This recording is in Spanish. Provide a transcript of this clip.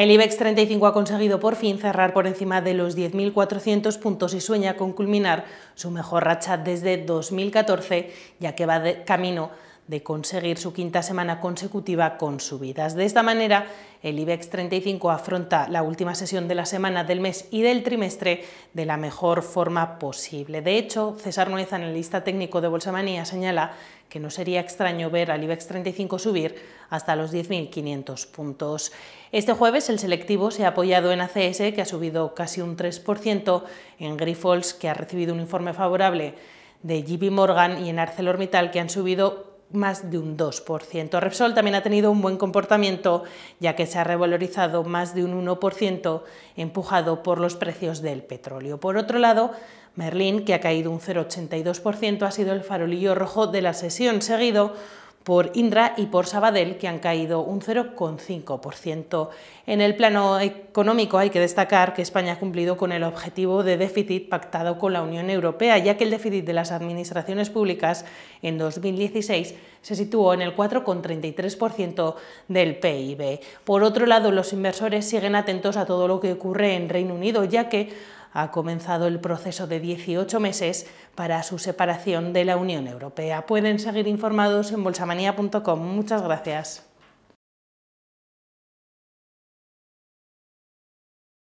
El IBEX 35 ha conseguido por fin cerrar por encima de los 10.400 puntos y sueña con culminar su mejor racha desde 2014, ya que va de camino de conseguir su quinta semana consecutiva con subidas. De esta manera, el IBEX 35 afronta la última sesión de la semana, del mes y del trimestre de la mejor forma posible. De hecho, César Nuez, analista técnico de Manía, señala que no sería extraño ver al IBEX 35 subir hasta los 10.500 puntos. Este jueves el selectivo se ha apoyado en ACS, que ha subido casi un 3%, en Grifols, que ha recibido un informe favorable de JP Morgan y en ArcelorMittal, que han subido más de un 2%. Repsol también ha tenido un buen comportamiento, ya que se ha revalorizado más de un 1%, empujado por los precios del petróleo. Por otro lado, Merlin, que ha caído un 0,82%, ha sido el farolillo rojo de la sesión, seguido por Indra y por Sabadell, que han caído un 0,5%. En el plano económico hay que destacar que España ha cumplido con el objetivo de déficit pactado con la Unión Europea, ya que el déficit de las administraciones públicas en 2016 se situó en el 4,33% del PIB. Por otro lado, los inversores siguen atentos a todo lo que ocurre en Reino Unido, ya que ha comenzado el proceso de 18 meses para su separación de la Unión Europea. Pueden seguir informados en bolsamanía.com. Muchas gracias.